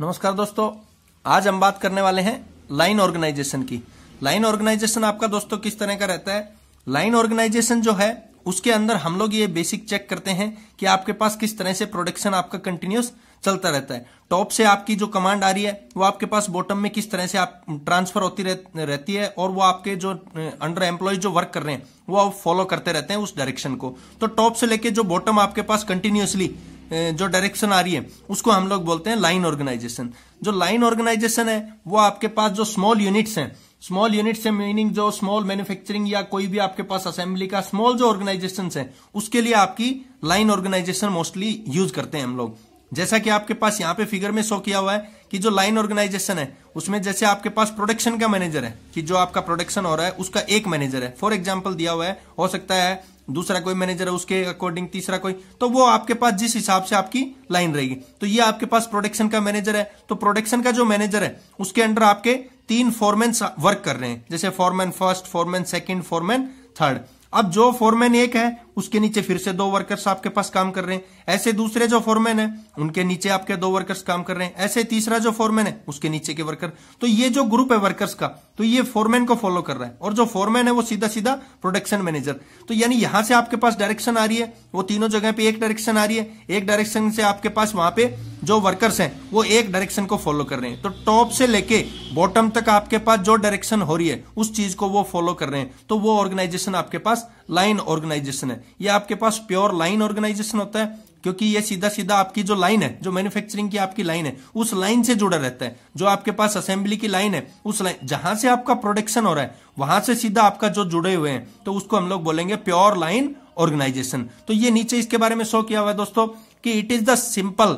नमस्कार दोस्तों आज हम बात करने वाले हैं लाइन ऑर्गेनाइजेशन की लाइन ऑर्गेनाइजेशन आपका दोस्तों किस तरह का रहता है लाइन ऑर्गेनाइजेशन जो है उसके अंदर हम लोग ये बेसिक चेक करते हैं कि आपके पास किस तरह से प्रोडक्शन आपका कंटिन्यूस चलता रहता है टॉप से आपकी जो कमांड आ रही है वो आपके पास बॉटम में किस तरह से आप ट्रांसफर होती रहती है और वो आपके जो अंडर एम्प्लॉय जो वर्क कर रहे हैं वो आप फॉलो करते रहते हैं उस डायरेक्शन को तो टॉप से लेके जो बॉटम आपके पास कंटिन्यूसली जो डायरेक्शन आ रही है उसको हम लोग बोलते हैं लाइन ऑर्गेनाइजेशन जो लाइन ऑर्गेनाइजेशन है वो आपके पास जो स्मॉल यूनिट्स हैं स्मॉल यूनिट से मीनिंग जो स्मॉल मैन्युफैक्चरिंग या कोई भी आपके पास असेंबली का स्मॉल जो ऑर्गेनाइजेशन है उसके लिए आपकी लाइन ऑर्गेनाइजेशन मोस्टली यूज करते हैं हम लोग जैसा कि आपके पास यहाँ पे फिगर में शो किया हुआ है कि जो लाइन ऑर्गेनाइजेशन है उसमें जैसे आपके पास प्रोडक्शन का मैनेजर है कि जो आपका प्रोडक्शन हो रहा है उसका एक मैनेजर है फॉर एग्जाम्पल दिया हुआ है हो सकता है दूसरा कोई मैनेजर है उसके अकॉर्डिंग तीसरा कोई तो वो आपके पास जिस हिसाब से आपकी लाइन रहेगी तो ये आपके पास प्रोडक्शन का मैनेजर है तो प्रोडक्शन का जो मैनेजर है उसके अंडर आपके तीन फॉरमैन वर्क कर रहे हैं जैसे foreman first foreman second foreman third अब जो फोरमैन एक है उसके नीचे फिर से दो वर्कर्स आपके पास काम कर रहे हैं ऐसे दूसरे जो फोरमैन है उनके नीचे आपके दो वर्कर्स काम कर रहे हैं ऐसे तीसरा जो फोरमैन है उसके नीचे के वर्कर तो ये जो ग्रुप है वर्कर्स का तो ये फोरमैन को फॉलो कर रहा है और जो फोरमैन है वो सीधा सीधा प्रोडक्शन मैनेजर तो यानी यहां से आपके पास डायरेक्शन आ रही है वो तीनों जगह पे एक डायरेक्शन आ रही है एक डायरेक्शन से आपके पास वहां पे जो वर्कर्स हैं वो एक डायरेक्शन को फॉलो कर रहे हैं तो टॉप से लेके बॉटम तक आपके पास जो डायरेक्शन हो रही है उस चीज को वो फॉलो कर रहे हैं तो वो ऑर्गेनाइजेशन आपके पास लाइन ऑर्गेनाइजेशन है ये आपके पास प्योर लाइन ऑर्गेनाइजेशन होता है क्योंकि ये सीधा सीधा आपकी जो लाइन है जो मैन्युफैक्चरिंग की आपकी लाइन है उस लाइन से जुड़ा रहता है जो आपके पास असेंबली की लाइन है उस लाइन जहां से आपका प्रोडक्शन हो रहा है वहां से सीधा आपका जो जुड़े हुए हैं तो उसको हम लोग बोलेंगे प्योर लाइन ऑर्गेनाइजेशन तो ये नीचे इसके बारे में शो किया हुआ है दोस्तों कि it is the simple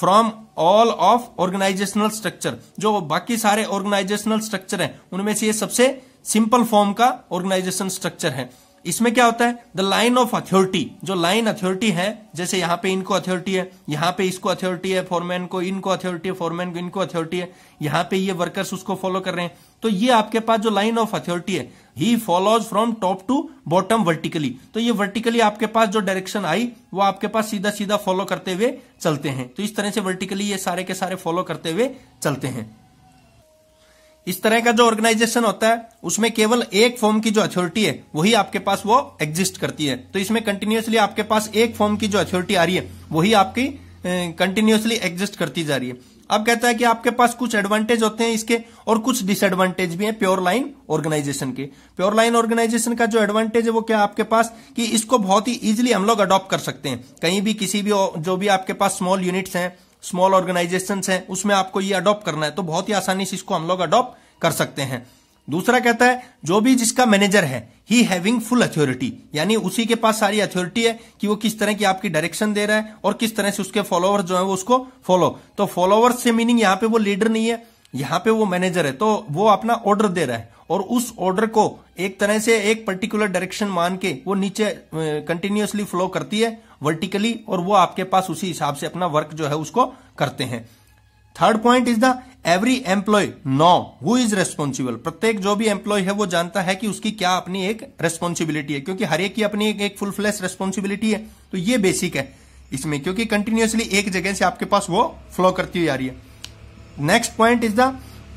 from all of organizational structure जो बाकी सारे ऑर्गेनाइजेशनल स्ट्रक्चर हैं उनमें से ये सबसे सिंपल फॉर्म का ऑर्गेनाइजेशन स्ट्रक्चर है इसमें क्या होता है द लाइन ऑफ अथॉरिटी जो लाइन अथॉरिटी है जैसे यहाँ पे इनको अथॉरिटी है यहाँ पे इसको अथॉरिटी है फॉरमैन को इनको अथॉरिटी है फॉरमैन को इनको अथॉरिटी है यहाँ पे ये वर्कर्स उसको फॉलो कर रहे हैं तो ये आपके पास जो लाइन ऑफ अथॉरिटी है ही follows from top to bottom vertically तो ये वर्टिकली आपके पास जो डायरेक्शन आई वो आपके पास सीधा सीधा फॉलो करते हुए चलते हैं तो इस तरह से वर्टिकली ये सारे के सारे फॉलो करते हुए चलते हैं इस तरह का जो ऑर्गेनाइजेशन होता है उसमें केवल एक फॉर्म की जो अथॉरिटी है वही आपके पास वो एग्जिस्ट करती है तो इसमें कंटिन्यूसली आपके पास एक फॉर्म की जो अथॉरिटी आ रही है वही आपकी कंटिन्यूसली एग्जिस्ट करती जा रही है अब कहता है कि आपके पास कुछ एडवांटेज होते हैं इसके और कुछ डिसएडवांटेज भी हैं प्योर लाइन ऑर्गेनाइजेशन के प्योर लाइन ऑर्गेनाइजेशन का जो एडवांटेज है वो क्या आपके पास कि इसको बहुत ही इजीली हम लोग अडॉप्ट कर सकते हैं कहीं भी किसी भी जो भी आपके पास स्मॉल यूनिट्स हैं स्मॉल ऑर्गेनाइजेशन है उसमें आपको ये अडॉप्ट करना है तो बहुत ही आसानी से इसको हम लोग अडॉप्ट कर सकते हैं दूसरा कहता है जो भी जिसका मैनेजर है ही हैविंग फुल अथॉरिटी यानी उसी के पास सारी अथॉरिटी है कि वो किस तरह की आपकी डायरेक्शन दे रहा है और किस तरह से उसके फॉलोअर्स जो है वो उसको फॉलो तो फॉलोअर्स से मीनिंग यहाँ पे वो लीडर नहीं है यहाँ पे वो मैनेजर है तो वो अपना ऑर्डर दे रहा है और उस ऑर्डर को एक तरह से एक पर्टिकुलर डायरेक्शन मान के वो नीचे कंटिन्यूसली फ्लो करती है वर्टिकली और वो आपके पास उसी हिसाब से अपना वर्क जो है उसको करते हैं third point is the every employee know who is responsible प्रत्येक जो भी एम्प्लॉय है वो जानता है कि उसकी क्या अपनी एक रेस्पॉन्सिबिलिटी है क्योंकि हर एक की अपनी एक, फुल फ्लैश रेस्पॉन्सिबिलिटी है तो ये बेसिक है इसमें क्योंकि कंटिन्यूसली एक जगह से आपके पास वो फ्लो करती हुई आ रही है next point is the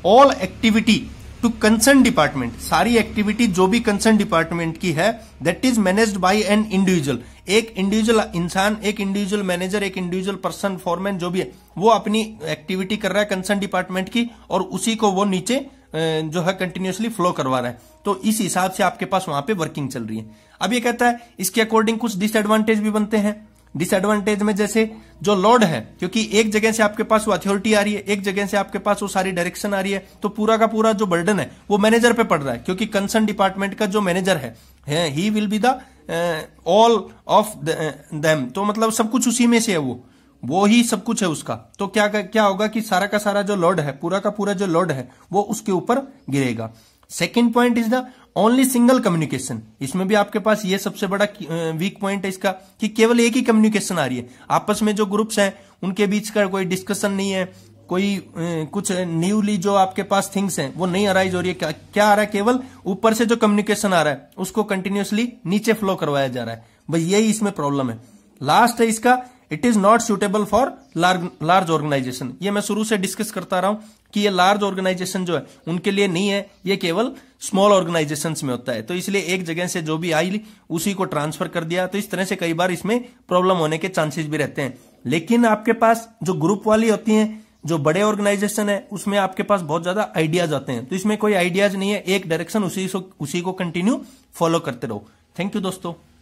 all activity to concern department सारी एक्टिविटी जो भी कंसर्न डिपार्टमेंट की है that is managed by an individual एक इंडिविजुअल इंसान एक इंडिविजुअल मैनेजर एक इंडिविजुअल पर्सन फॉरमैन जो भी है वो अपनी एक्टिविटी कर रहा है कंसर्न डिपार्टमेंट की और उसी को वो नीचे जो है कंटिन्यूसली फ्लो करवा रहा है तो इस हिसाब से आपके पास वहां पे वर्किंग चल रही है अब ये कहता है इसके अकॉर्डिंग कुछ डिसएडवांटेज भी बनते हैं डिसएडवांटेज में जैसे जो लोड है क्योंकि एक जगह से आपके पास वो अथॉरिटी आ रही है एक जगह से आपके पास वो सारी डायरेक्शन आ रही है तो पूरा का पूरा जो बर्डन है वो मैनेजर पे पड़ रहा है क्योंकि कंसर्न डिपार्टमेंट का जो मैनेजर है ही will be the all of them तो मतलब सब कुछ उसी में से है वो वो ही सब कुछ है उसका तो क्या क्या होगा कि सारा का सारा जो लोड है पूरा का पूरा जो लोड है वो उसके ऊपर गिरेगा second point is the only single communication इसमें भी आपके पास ये सबसे बड़ा वीक पॉइंट है इसका कि केवल एक ही कम्युनिकेशन आ रही है आपस में जो ग्रुप्स हैं उनके बीच का कोई डिस्कशन नहीं है कोई कुछ न्यूली जो आपके पास थिंग्स हैं वो नहीं अराइज हो रही है क्या, क्या आ रहा है केवल ऊपर से जो कम्युनिकेशन आ रहा है उसको कंटिन्यूसली नीचे फ्लो करवाया जा रहा है बस यही इसमें प्रॉब्लम है लास्ट है इसका it is not suitable for large large organization ये मैं शुरू से डिस्कस करता रहा हूं कि ये लार्ज ऑर्गेनाइजेशन जो है उनके लिए नहीं है ये केवल स्मॉल ऑर्गेनाइजेशन में होता है तो इसलिए एक जगह से जो भी आई उसी को ट्रांसफर कर दिया तो इस तरह से कई बार इसमें प्रॉब्लम होने के चांसेस भी रहते हैं लेकिन आपके पास जो ग्रुप वाली होती है जो बड़े ऑर्गेनाइजेशन है उसमें आपके पास बहुत ज्यादा आइडियाज आते हैं तो इसमें कोई आइडियाज नहीं है एक डायरेक्शन उसी उसी को कंटिन्यू फॉलो करते रहो थैंक यू दोस्तों